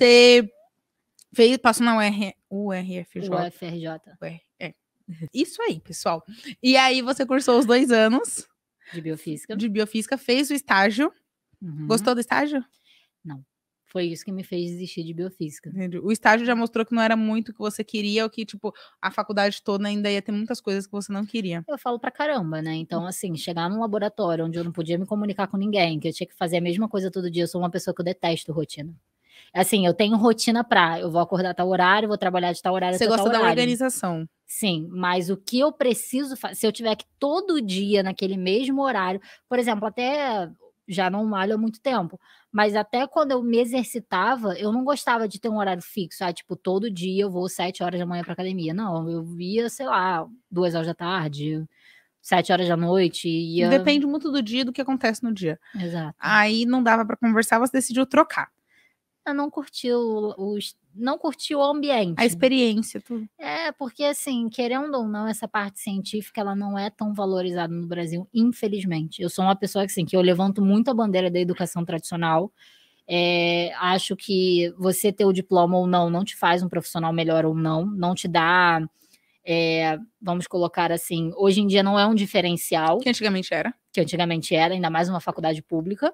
Você fez, passou na UR, URFJ. UFRJ. UR, é. Isso aí, pessoal. E aí você cursou os dois anos. De biofísica. De biofísica, fez o estágio. Uhum. Gostou do estágio? Não. Foi isso que me fez desistir de biofísica. Entendi. O estágio já mostrou que não era muito o que você queria, ou que, tipo, a faculdade toda ainda ia ter muitas coisas que você não queria. Eu falo pra caramba, né? Então, assim, chegar num laboratório onde eu não podia me comunicar com ninguém, que eu tinha que fazer a mesma coisa todo dia, eu sou uma pessoa que eu detesto rotina. Assim, eu tenho rotina para, eu vou acordar tal horário, vou trabalhar de tal horário. Você gosta da organização? Sim, mas o que eu preciso fazer, se eu tiver que todo dia naquele mesmo horário, por exemplo, até já não malho há muito tempo, mas até quando eu me exercitava, eu não gostava de ter um horário fixo, ah, tipo, todo dia eu vou sete horas da manhã para academia. Não, eu ia, sei lá, duas horas da tarde, sete horas da noite. Ia... Depende muito do dia do que acontece no dia. Exato. Aí não dava para conversar, você decidiu trocar não curtiu os não curtiu o ambiente. A experiência, tudo. É, porque assim, querendo ou não, essa parte científica ela não é tão valorizada no Brasil, infelizmente. Eu sou uma pessoa que, assim, que eu levanto muito a bandeira da educação tradicional. É, acho que você ter o diploma ou não não te faz um profissional melhor ou não, não te dá. É, vamos colocar assim, hoje em dia não é um diferencial. Que antigamente era. Que antigamente era, ainda mais uma faculdade pública.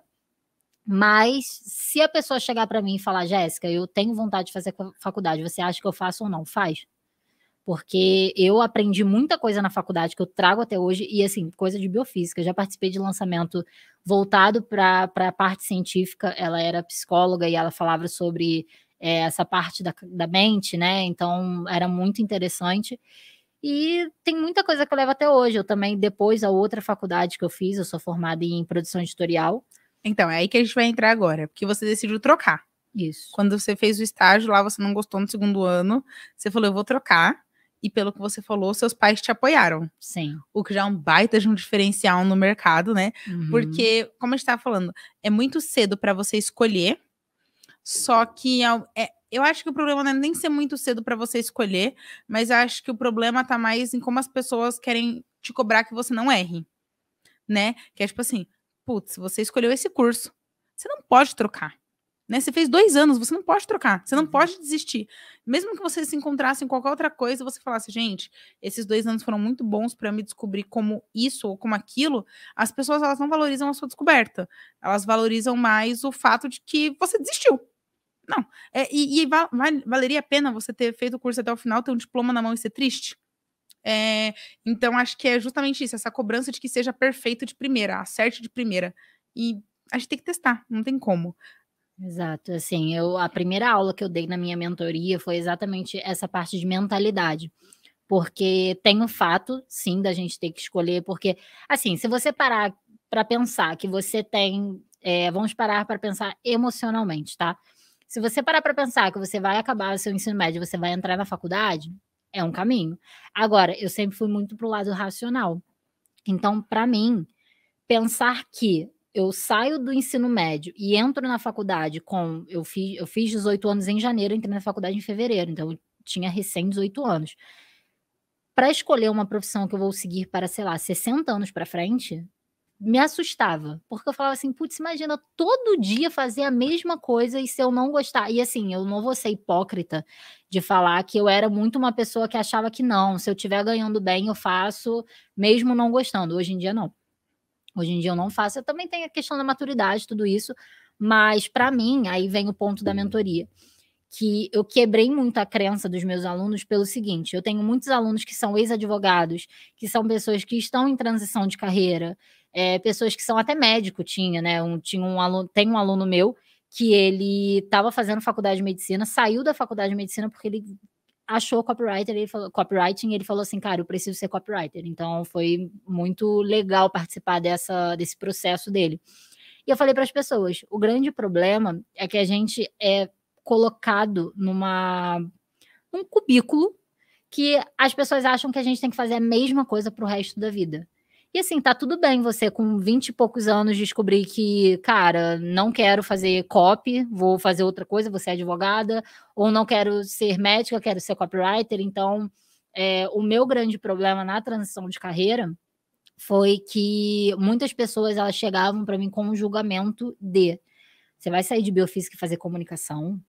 Mas se a pessoa chegar para mim e falar, Jéssica, eu tenho vontade de fazer faculdade, você acha que eu faço ou não? Faz. Porque eu aprendi muita coisa na faculdade que eu trago até hoje, e assim, coisa de biofísica. já participei de lançamento voltado para a parte científica. Ela era psicóloga e ela falava sobre é, essa parte da, da mente, né? Então era muito interessante. E tem muita coisa que eu levo até hoje. Eu também, depois, a outra faculdade que eu fiz, eu sou formada em produção editorial. Então, é aí que a gente vai entrar agora, porque você decidiu trocar. Isso. Quando você fez o estágio lá, você não gostou no segundo ano, você falou, eu vou trocar. E pelo que você falou, seus pais te apoiaram. Sim. O que já é um baita de um diferencial no mercado, né? Uhum. Porque, como a gente tava falando, é muito cedo para você escolher. Só que é, é, eu acho que o problema não é nem ser muito cedo para você escolher, mas acho que o problema tá mais em como as pessoas querem te cobrar que você não erre, né? Que é tipo assim, putz, você escolheu esse curso. Você não pode trocar. Né? Você fez dois anos, você não pode trocar, você não uhum. pode desistir. Mesmo que você se encontrasse em qualquer outra coisa, você falasse, gente, esses dois anos foram muito bons para me descobrir como isso ou como aquilo, as pessoas elas não valorizam a sua descoberta. Elas valorizam mais o fato de que você desistiu. Não. É, e, e val, val, valeria a pena você ter feito o curso até o final, ter um diploma na mão e ser triste? É, então, acho que é justamente isso, essa cobrança de que seja perfeito de primeira, acerte de primeira. E a gente tem que testar, não tem como. Exato, assim, eu a primeira aula que eu dei na minha mentoria foi exatamente essa parte de mentalidade. Porque tem o fato, sim, da gente ter que escolher, porque, assim, se você parar para pensar que você tem. É, vamos parar para pensar emocionalmente, tá? Se você parar para pensar que você vai acabar o seu ensino médio, você vai entrar na faculdade, é um caminho. Agora, eu sempre fui muito pro lado racional. Então, para mim, pensar que eu saio do ensino médio e entro na faculdade com. Eu fiz, eu fiz 18 anos em janeiro, entrei na faculdade em fevereiro, então eu tinha recém 18 anos. Para escolher uma profissão que eu vou seguir para, sei lá, 60 anos para frente, me assustava, porque eu falava assim, putz, imagina todo dia fazer a mesma coisa e se eu não gostar. E assim, eu não vou ser hipócrita de falar que eu era muito uma pessoa que achava que não, se eu estiver ganhando bem, eu faço, mesmo não gostando. Hoje em dia, não. Hoje em dia eu não faço. Eu também tenho a questão da maturidade, tudo isso, mas para mim, aí vem o ponto da uhum. mentoria que eu quebrei muito a crença dos meus alunos pelo seguinte: eu tenho muitos alunos que são ex-advogados, que são pessoas que estão em transição de carreira, é, pessoas que são até médico, tinha, né? Um, tinha um aluno, tem um aluno meu que ele estava fazendo faculdade de medicina, saiu da faculdade de medicina porque ele achou copywriter, ele falou, copywriting, ele falou assim, cara, eu preciso ser copywriter. Então foi muito legal participar dessa, desse processo dele. E eu falei para as pessoas, o grande problema é que a gente é colocado numa num cubículo que as pessoas acham que a gente tem que fazer a mesma coisa para o resto da vida. E assim, tá tudo bem você com 20 e poucos anos descobrir que, cara, não quero fazer copy, vou fazer outra coisa, vou ser advogada, ou não quero ser médica, quero ser copywriter. Então, é, o meu grande problema na transição de carreira foi que muitas pessoas elas chegavam para mim com um julgamento de você vai sair de biofísica e fazer comunicação?